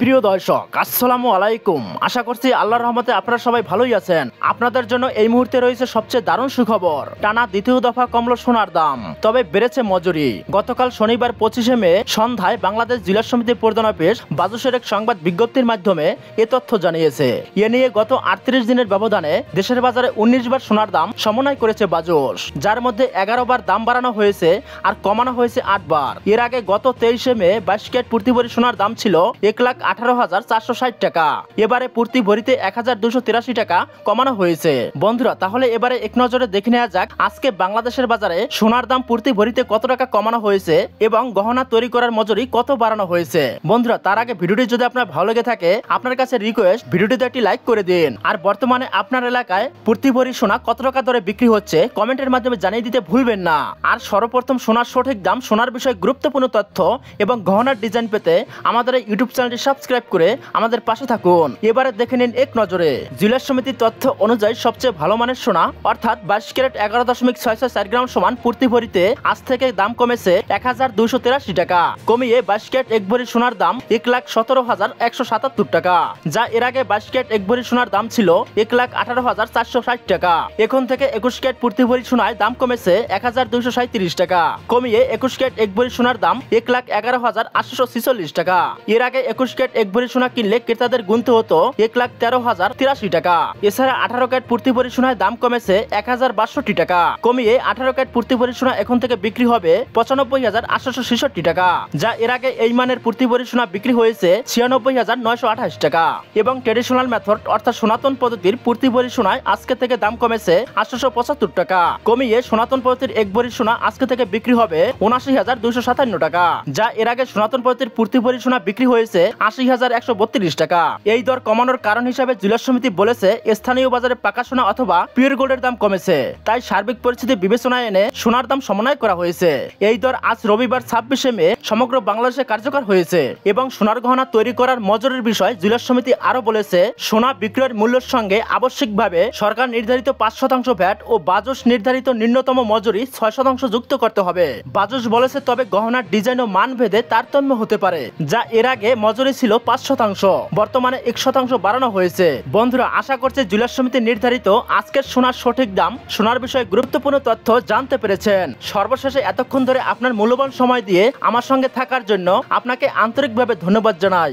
প্রিয় দর্শক আসসালামু আলাইকুম আশা করছি আল্লাহর রহমতে আপনারা সবাই ভালোই আছেন আপনাদের জন্য এই মুহূর্তে রয়েছে সবচেয়ে দারুণ সুখবর টানা দ্বিতীয় দফা কমল সোনার দাম তবে বেড়েছে মজুরি গতকাল শনিবার পঁচিশে মে সন্ধ্যায় বাংলাদেশ জেলা সমিতির প্রধান অফিস বাজুসের এক সংবাদ বিজ্ঞপ্তির মাধ্যমে এ তথ্য জানিয়েছে এ নিয়ে গত আটত্রিশ দিনের ব্যবধানে দেশের বাজারে উনিশ বার সোনার দাম সমন্বয় করেছে বাজস যার মধ্যে এগারো বার দাম বাড়ানো হয়েছে আর কমানো হয়েছে আট বার এর আগে গত তেইশে মে বাইশ কেট প্রতি সোনার দাম ছিল এক লাখ আঠারো হাজার চারশো ষাট টাকা এবারে প্রতি ভরিতে এক হাজার দুশো তিরাশি টাকা কমানো হয়েছে বন্ধুরা তাহলে এবারে এক নজরে দেখে নেওয়া যাক আজকে বাংলাদেশের বাজারে সোনার দাম পূর্তি ভরিতে কত টাকা কমানো হয়েছে এবং গহনা তৈরি করার মজুরি কত বাড়ানো হয়েছে বন্ধুরা তার আগে ভিডিওটি যদি আপনার ভালো লেগে থাকে আপনার কাছে রিকোয়েস্ট ভিডিওটিতে একটি লাইক করে দিন আর বর্তমানে আপনার এলাকায় প্রতি ভরি সোনা কত টাকা দরে বিক্রি হচ্ছে কমেন্টের মাধ্যমে জানিয়ে দিতে ভুলবেন না আর সর্বপ্রথম সোনার সঠিক দাম সোনার বিষয়ে গুরুত্বপূর্ণ তথ্য এবং গহনার ডিজাইন পেতে আমাদের ইউটিউব চ্যানেলটি সব সাবস্ক্রাইব করে আমাদের পাশে থাকুন এবারে দেখে নিন এক নজরে জুয়েলার সমিতির তথ্য অনুযায়ী সবচেয়ে ভালো মানের সোনা অর্থাৎ বাইশ ক্যারেট এগারো দশমিক ছয় ছয় চার গ্রাম সমান পূর্তি ভরিতে আজ থেকে দাম কমেছে এক হাজার দুইশো তেরাশি টাকা কমিয়ে বাইশ ক্যারেট এক ভরি সোনার দাম এক লাখ সতেরো হাজার একশো সাতাত্তর টাকা যা এর আগে বাইশ ক্যারেট এক ভরি সোনার দাম ছিল এক লাখ আঠারো হাজার চারশো ষাট টাকা এখন থেকে একুশ ক্যারেট পূর্তি ভরি সোনায় দাম কমেছে এক হাজার দুইশো সাঁত্রিশ টাকা কমিয়ে একুশ ক্যারেট এক ভরি সোনার দাম এক লাখ এগারো হাজার আটশো ছিচল্লিশ টাকা এর আগে একুশ ক্যারেট ক্যারেট এক ভরি সোনা কিনলে ক্রেতাদের গুনতে হতো এক লাখ তেরো হাজার তিরাশি টাকা এছাড়া আঠারো ক্যারেট পূর্তি ভরি সোনার দাম কমেছে এক হাজার বাষট্টি টাকা কমিয়ে আঠারো ক্যারেট পূর্তি ভরি সোনা এখন থেকে বিক্রি হবে পঁচানব্বই হাজার আটশো ছেষট্টি টাকা যা এর আগে এই মানের পূর্তি ভরি সোনা বিক্রি হয়েছে ছিয়ানব্বই হাজার নয়শো আঠাশ টাকা এবং ট্রেডিশনাল মেথড অর্থাৎ সনাতন পদ্ধতির পূর্তি ভরি সোনায় আজকে থেকে দাম কমেছে আটশোশো পঁচাত্তর টাকা কমিয়ে সনাতন পদ্ধতির এক ভরি সোনা আজকে থেকে বিক্রি হবে উনাশি হাজার দুইশো সাতান্ন টাকা যা এর আগে সনাতন পদ্ধতির পূর্তি ভরি সোনা বিক্রি হয়েছে আশি টাকা এই দর কমানোর কারণ হিসাবে সমিতি বলেছে স্থানীয় বাজারে পাকা সোনা অথবা পিওর গোল্ডের দাম কমেছে তাই সার্বিক পরিস্থিতি বিবেচনায় এনে সোনার দাম সমন্বয় করা হয়েছে এই দর আজ রবিবার ছাব্বিশে মে সমগ্র বাংলাদেশে কার্যকর হয়েছে এবং সোনার গহনা তৈরি করার মজুরির বিষয় সমিতি আরো বলেছে সোনা বিক্রয়ের মূল্যের সঙ্গে আবশ্যিকভাবে সরকার নির্ধারিত পাঁচ শতাংশ ভ্যাট ও বাজস নির্ধারিত ন্যূনতম মজুরি ছয় শতাংশ যুক্ত করতে হবে বাজস বলেছে তবে গহনার ডিজাইন ও মান ভেদে তারতম্য হতে পারে যা এর আগে মজুরি ছিল ছিল পাঁচ শতাংশ বর্তমানে এক শতাংশ বাড়ানো হয়েছে বন্ধুরা আশা করছে জুয়েলার সমিতি নির্ধারিত আজকের সোনার সঠিক দাম সোনার বিষয়ে গুরুত্বপূর্ণ তথ্য জানতে পেরেছেন সর্বশেষে এতক্ষণ ধরে আপনার মূল্যবান সময় দিয়ে আমার সঙ্গে থাকার জন্য আপনাকে আন্তরিকভাবে ধন্যবাদ জানাই